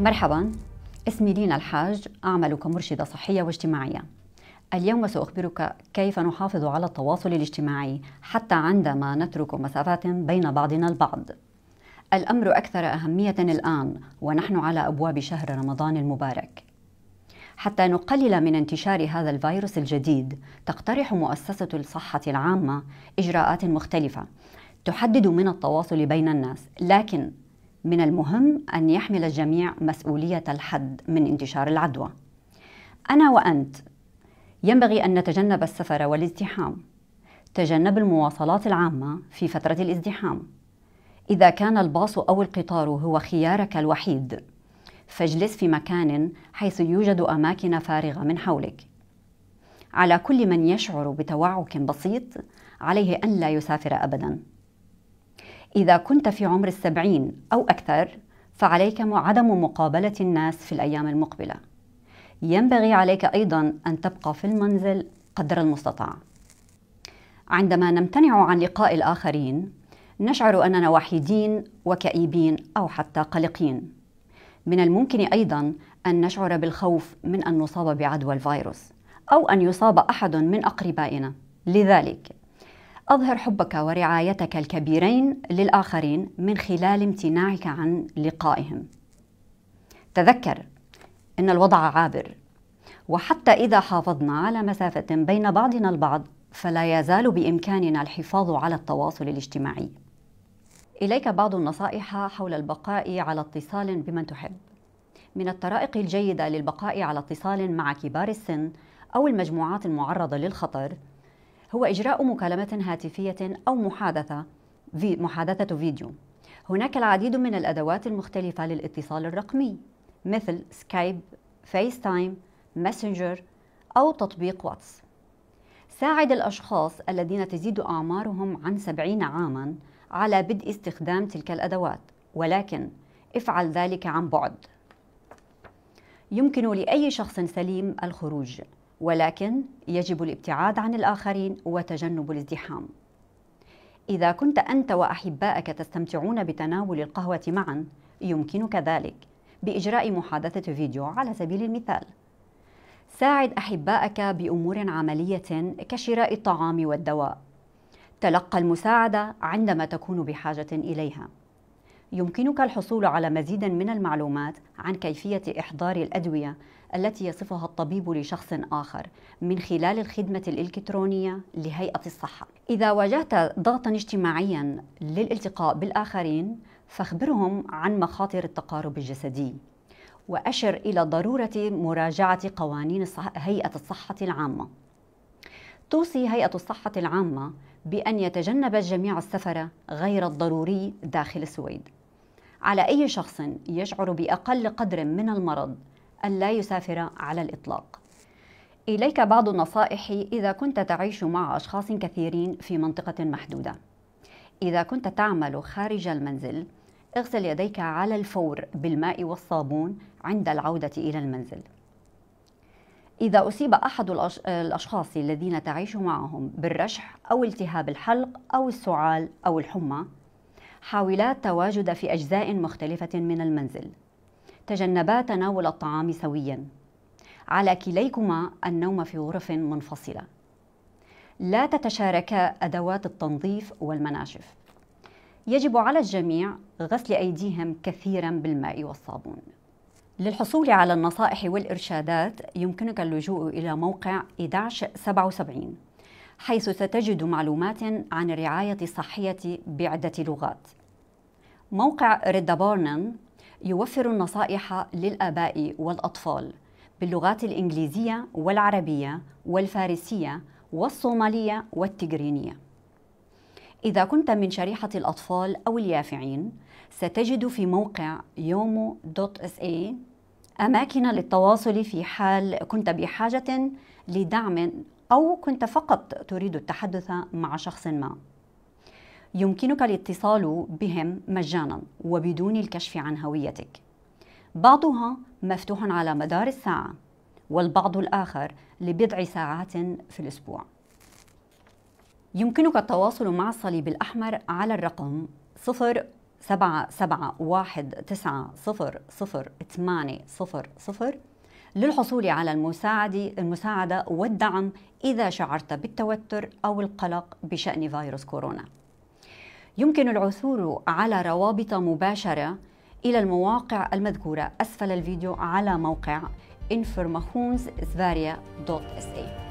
مرحبا اسمي لينا الحاج أعمل كمرشدة صحية واجتماعية اليوم سأخبرك كيف نحافظ على التواصل الاجتماعي حتى عندما نترك مسافات بين بعضنا البعض الأمر أكثر أهمية الآن ونحن على أبواب شهر رمضان المبارك حتى نقلل من انتشار هذا الفيروس الجديد تقترح مؤسسة الصحة العامة إجراءات مختلفة تحدد من التواصل بين الناس لكن من المهم أن يحمل الجميع مسؤولية الحد من انتشار العدوى. أنا وأنت ينبغي أن نتجنب السفر والازدحام. تجنب المواصلات العامة في فترة الازدحام. إذا كان الباص أو القطار هو خيارك الوحيد، فاجلس في مكان حيث يوجد أماكن فارغة من حولك. على كل من يشعر بتوعك بسيط عليه أن لا يسافر أبداً. إذا كنت في عمر السبعين أو أكثر فعليك عدم مقابلة الناس في الأيام المقبلة ينبغي عليك أيضا أن تبقى في المنزل قدر المستطاع عندما نمتنع عن لقاء الآخرين نشعر أننا وحيدين وكئيبين أو حتى قلقين من الممكن أيضا أن نشعر بالخوف من أن نصاب بعدوى الفيروس أو أن يصاب أحد من أقربائنا لذلك أظهر حبك ورعايتك الكبيرين للآخرين من خلال امتناعك عن لقائهم. تذكر أن الوضع عابر، وحتى إذا حافظنا على مسافة بين بعضنا البعض فلا يزال بإمكاننا الحفاظ على التواصل الاجتماعي. إليك بعض النصائح حول البقاء على اتصال بمن تحب. من الطرائق الجيدة للبقاء على اتصال مع كبار السن أو المجموعات المعرضة للخطر هو إجراء مكالمة هاتفية أو محادثة في محادثة فيديو هناك العديد من الأدوات المختلفة للاتصال الرقمي مثل سكايب، فيس تايم، ماسنجر أو تطبيق واتس ساعد الأشخاص الذين تزيد أعمارهم عن 70 عاماً على بدء استخدام تلك الأدوات ولكن افعل ذلك عن بعد يمكن لأي شخص سليم الخروج ولكن يجب الابتعاد عن الآخرين وتجنب الازدحام إذا كنت أنت وأحبائك تستمتعون بتناول القهوة معا يمكنك ذلك بإجراء محادثة فيديو على سبيل المثال ساعد أحبائك بأمور عملية كشراء الطعام والدواء تلقى المساعدة عندما تكون بحاجة إليها يمكنك الحصول على مزيد من المعلومات عن كيفية إحضار الأدوية التي يصفها الطبيب لشخص آخر من خلال الخدمة الإلكترونية لهيئة الصحة. إذا واجهت ضغطا اجتماعيا للالتقاء بالآخرين فاخبرهم عن مخاطر التقارب الجسدي. وأشر إلى ضرورة مراجعة قوانين هيئة الصحة العامة. توصي هيئة الصحة العامة بأن يتجنب الجميع السفر غير الضروري داخل السويد. على أي شخص يشعر بأقل قدر من المرض أن لا يسافر على الإطلاق إليك بعض النصائح إذا كنت تعيش مع أشخاص كثيرين في منطقة محدودة إذا كنت تعمل خارج المنزل اغسل يديك على الفور بالماء والصابون عند العودة إلى المنزل إذا أصيب أحد الأشخاص الذين تعيش معهم بالرشح أو التهاب الحلق أو السعال أو الحمى حاولا التواجد في أجزاء مختلفة من المنزل تجنبا تناول الطعام سويا على كليكما النوم في غرف منفصلة لا تتشاركا أدوات التنظيف والمناشف يجب على الجميع غسل أيديهم كثيرا بالماء والصابون للحصول على النصائح والإرشادات يمكنك اللجوء إلى موقع 1177 حيث ستجد معلومات عن الرعاية الصحية بعدة لغات موقع ريدا بورنن يوفر النصائح للآباء والأطفال باللغات الإنجليزية والعربية والفارسية والصومالية والتجرينية إذا كنت من شريحة الأطفال أو اليافعين ستجد في موقع يومو إيه أماكن للتواصل في حال كنت بحاجة لدعم أو كنت فقط تريد التحدث مع شخص ما يمكنك الاتصال بهم مجانا وبدون الكشف عن هويتك بعضها مفتوح على مدار الساعة والبعض الآخر لبضع ساعات في الأسبوع يمكنك التواصل مع الصليب الأحمر على الرقم 07719000800 للحصول على المساعدة المساعدة والدعم إذا شعرت بالتوتر أو القلق بشأن فيروس كورونا. يمكن العثور على روابط مباشرة إلى المواقع المذكورة أسفل الفيديو على موقع informationssvaria.sa